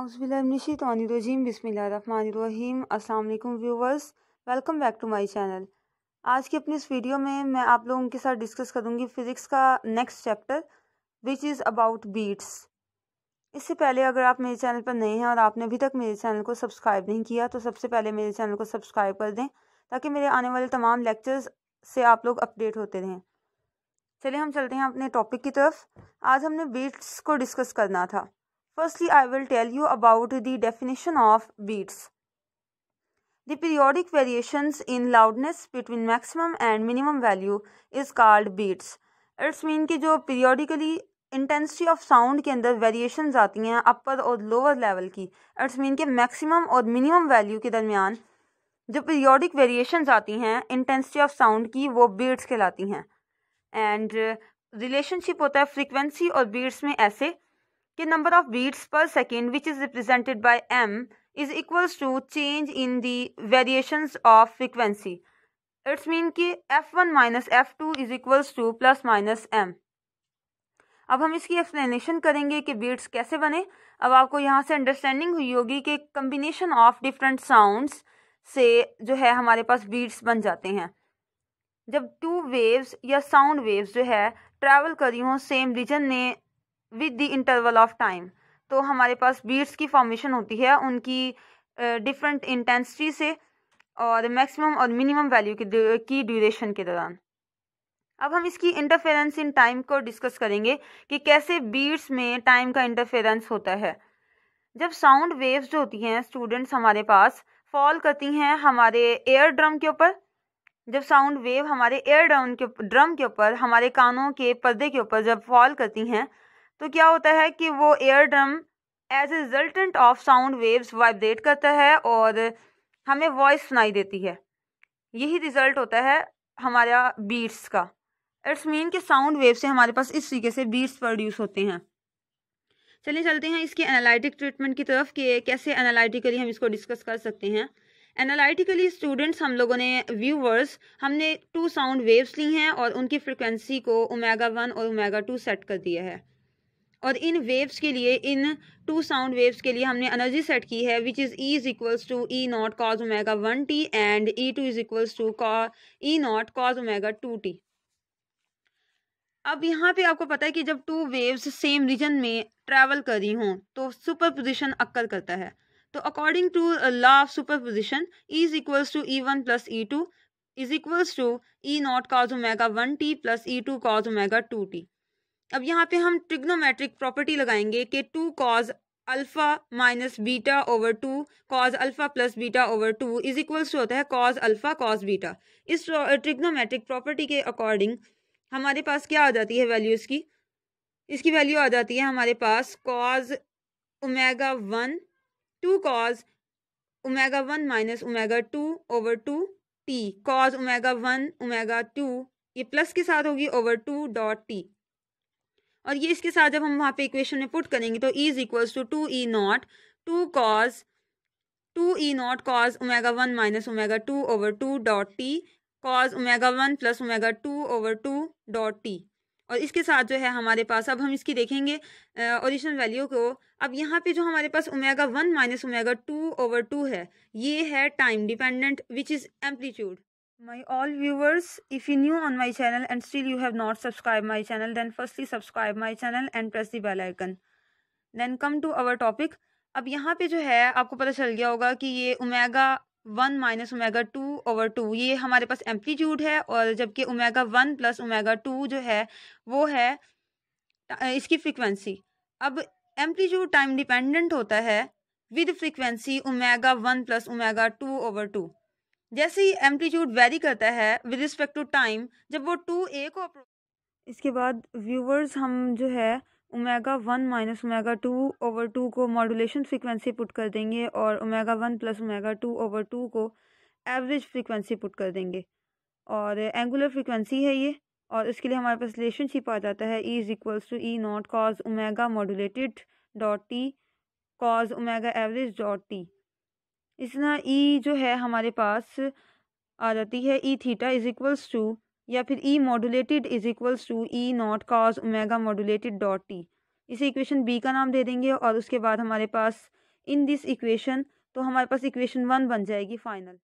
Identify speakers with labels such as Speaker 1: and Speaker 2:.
Speaker 1: अउसबिल्लिशतवानरजीम बसमीम viewers welcome back to my channel आज की अपनी इस वीडियो में मैं आप लोगों के साथ डिस्कस करूंगी फ़िज़िक्स का next chapter which is about beats इससे पहले अगर आप मेरे चैनल पर नए हैं और आपने अभी तक मेरे चैनल को सब्सक्राइब नहीं किया तो सबसे पहले मेरे चैनल को सब्सक्राइब कर दें ताकि मेरे आने वाले तमाम लेक्चर्स से आप लोग अपडेट होते रहें चलिए हम चलते हैं अपने टॉपिक की तरफ आज हमने बीट्स को डिस्कस करना था Firstly, I will tell you about the definition of beats. The periodic variations in loudness between maximum and minimum value is called beats. It's mean कि जो पीरियोडिकली इंटेंसिटी ऑफ साउंड के अंदर variation आती हैं upper और lower level की it's mean के maximum और मिनिमम वैल्यू के दरमियान जो पीरियोडिक वेरिएशन आती हैं इंटेंसिटी ऑफ साउंड की वो बीट्स कहलाती हैं एंड रिलेशनशिप होता है फ्रीक्वेंसी और बीट्स में ऐसे कि number of beats per second which is represented by M is equals to change in the variation of frequency it's mean कि F one minus F two is equals to plus minus M अब हम इसकी explanation करेंगे कि beats कैसे बने अब आपको यहाँ से अंडरस्टैंडिंग हुई होगी कि कम्बिनेशन ऑफ डिफरेंट साउंड्स से जो है हमारे पास बीट्स बन जाते हैं जब टू वेव्स या साउंड वेव्स जो है ट्रैवल करी हों सेम रीजन ने with the interval of time तो हमारे पास बीट्स की फॉर्मेशन होती है उनकी डिफरेंट इंटेंसिटी से और मैक्सिमम और मिनिमम वैल्यू की ड्यूरेशन के दौरान अब हम इसकी इंटरफेरेंस इन टाइम को डिस्कस करेंगे कि कैसे बीट्स में टाइम का इंटरफेरेंस होता है जब साउंड वेव्स जो होती हैं स्टूडेंट्स हमारे पास फॉल करती हैं हमारे एयर ड्रम के ऊपर जब साउंड वेव हमारे एयर ड्रम के ड्रम के ऊपर हमारे कानों के पर्दे के ऊपर जब फॉल करती हैं तो क्या होता है कि वो air drum as a resultant of sound waves vibrate करता है और हमें वॉइस सुनाई देती है यही रिज़ल्ट होता है हमारा बीट्स का इट्स मीन कि साउंड वेव से हमारे पास इस तरीके से बीट्स प्रोड्यूस होते हैं चलिए चलते हैं इसके एनालिटिक ट्रीटमेंट की तरफ कि कैसे एनालिटिकली हम इसको डिस्कस कर सकते हैं एनालिटिकली स्टूडेंट्स हम लोगों ने व्यूवर्स हमने टू साउंड वेव्स ली हैं और उनकी फ्रिक्वेंसी को ओमेगा वन और ओमेगा टू सेट कर दिया है और इन वेव्स के लिए इन टू साउंड वेव्स के लिए हमने एनर्जी सेट की है which is E is equals to E not cos omega one T and E two is equals to E not cos omega two T अब यहाँ पे आपको पता है कि जब टू वेव्स सेम रीजन में ट्रैवल कर रही हों तो सुपर पोजिशन अक्कर करता है तो according to law of superposition E is equals to E one plus E two is equals to E not cos omega one T plus E two cos omega two T अब यहाँ पे हम trigonometric property लगाएंगे कि two cos alpha minus beta over two cos alpha plus beta over two is equals to होता है cos alpha cos beta इस trigonometric property के अकॉर्डिंग हमारे पास क्या आ जाती है वैल्यू इसकी इसकी वैल्यू आ जाती है हमारे पास cos omega one two cos omega one minus omega two over two T cos omega one omega two ये प्लस के साथ होगी ओवर टू डॉट टी और ये इसके साथ जब हम वहाँ पे इक्वेशन में पुट करेंगे तो E is equals to two E not two cos two E not cos omega one minus omega two over two dot T cos omega one plus omega two over two dot T और इसके साथ जो है हमारे पास अब हम इसकी देखेंगे ओरिजिनल वैल्यू को अब यहाँ पे जो हमारे पास omega one minus omega two over two है ये है time dependent which is amplitude my all viewers if you new on my channel and still you have not subscribed my channel then firstly subscribe my channel and press the bell icon then come to our topic अब यहाँ पे जो है आपको पता चल गया होगा कि ये omega one minus omega two over two ये हमारे पास एम्पलीट्यूड है और जबकि omega one plus omega two जो है वो है इसकी फ्रीक्वेंसी अब एम्पलीट्यूड टाइम डिपेंडेंट होता है with frequency omega one plus omega two over two जैसे ही एम्पलीट्यूड वेरी करता है विद रिस्पेक्ट टू टाइम जब वो टू ए को इसके बाद व्यूवर्स हम जो है omega one minus omega two over two को मॉडुलेशन फ्रिक्वेंसी पुट कर देंगे और omega one plus omega two over two को एवरेज फ्रिक्वेंसी पुट कर देंगे और एंगुलर फ्रिक्वेंसी है ये और इसके लिए हमारे पास रिलेशनशिप आ जाता है E is equals to E not cos omega modulated dot T cos omega average dot T इस तरह ई जो है हमारे पास आ जाती है E theta is equals to या फिर E modulated is equals to E not cos omega modulated dot T इसे इक्वेशन बी का नाम दे देंगे और उसके बाद हमारे पास इन दिस इक्वेशन तो हमारे पास इक्वेशन वन बन जाएगी फाइनल